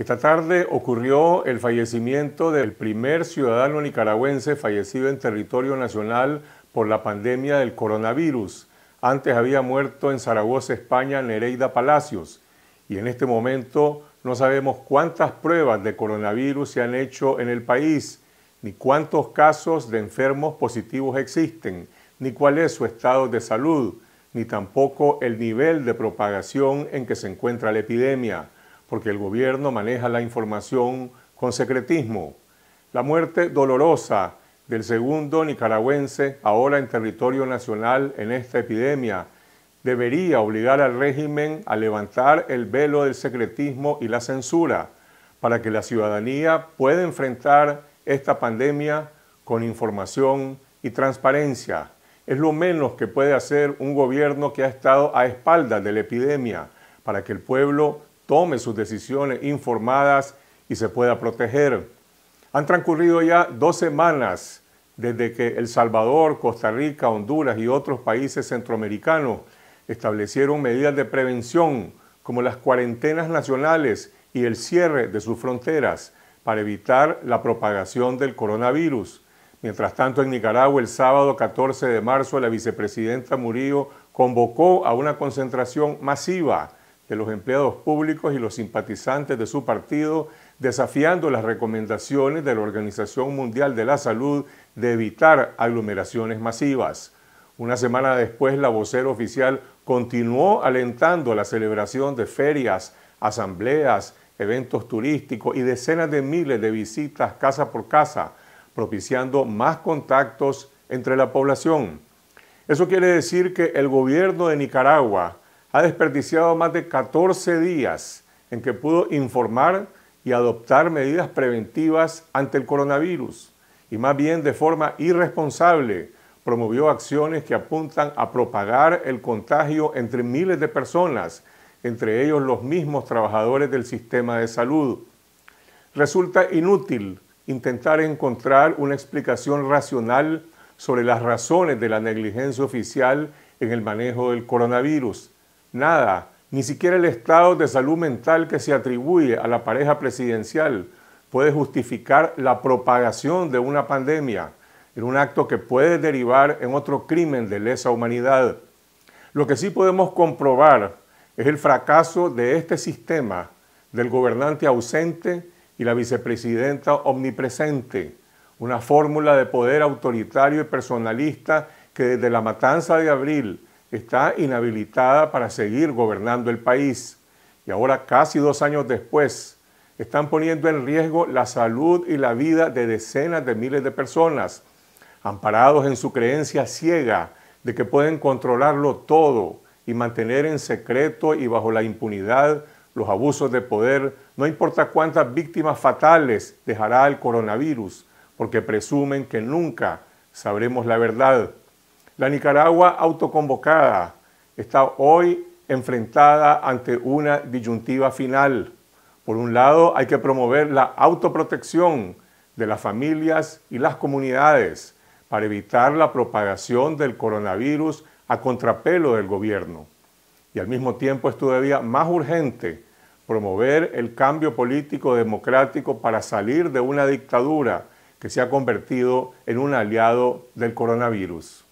Esta tarde ocurrió el fallecimiento del primer ciudadano nicaragüense fallecido en territorio nacional por la pandemia del coronavirus. Antes había muerto en Zaragoza, España, Nereida Palacios. Y en este momento no sabemos cuántas pruebas de coronavirus se han hecho en el país, ni cuántos casos de enfermos positivos existen, ni cuál es su estado de salud, ni tampoco el nivel de propagación en que se encuentra la epidemia porque el gobierno maneja la información con secretismo. La muerte dolorosa del segundo nicaragüense, ahora en territorio nacional en esta epidemia, debería obligar al régimen a levantar el velo del secretismo y la censura para que la ciudadanía pueda enfrentar esta pandemia con información y transparencia. Es lo menos que puede hacer un gobierno que ha estado a espaldas de la epidemia para que el pueblo tome sus decisiones informadas y se pueda proteger. Han transcurrido ya dos semanas desde que El Salvador, Costa Rica, Honduras y otros países centroamericanos establecieron medidas de prevención como las cuarentenas nacionales y el cierre de sus fronteras para evitar la propagación del coronavirus. Mientras tanto, en Nicaragua, el sábado 14 de marzo, la vicepresidenta Murillo convocó a una concentración masiva de los empleados públicos y los simpatizantes de su partido, desafiando las recomendaciones de la Organización Mundial de la Salud de evitar aglomeraciones masivas. Una semana después, la vocera oficial continuó alentando la celebración de ferias, asambleas, eventos turísticos y decenas de miles de visitas casa por casa, propiciando más contactos entre la población. Eso quiere decir que el gobierno de Nicaragua ha desperdiciado más de 14 días en que pudo informar y adoptar medidas preventivas ante el coronavirus y más bien de forma irresponsable promovió acciones que apuntan a propagar el contagio entre miles de personas, entre ellos los mismos trabajadores del sistema de salud. Resulta inútil intentar encontrar una explicación racional sobre las razones de la negligencia oficial en el manejo del coronavirus. Nada, ni siquiera el estado de salud mental que se atribuye a la pareja presidencial puede justificar la propagación de una pandemia en un acto que puede derivar en otro crimen de lesa humanidad. Lo que sí podemos comprobar es el fracaso de este sistema del gobernante ausente y la vicepresidenta omnipresente, una fórmula de poder autoritario y personalista que desde la matanza de abril está inhabilitada para seguir gobernando el país. Y ahora, casi dos años después, están poniendo en riesgo la salud y la vida de decenas de miles de personas, amparados en su creencia ciega de que pueden controlarlo todo y mantener en secreto y bajo la impunidad los abusos de poder, no importa cuántas víctimas fatales dejará el coronavirus, porque presumen que nunca sabremos la verdad la Nicaragua autoconvocada está hoy enfrentada ante una disyuntiva final. Por un lado, hay que promover la autoprotección de las familias y las comunidades para evitar la propagación del coronavirus a contrapelo del gobierno. Y al mismo tiempo es todavía más urgente promover el cambio político democrático para salir de una dictadura que se ha convertido en un aliado del coronavirus.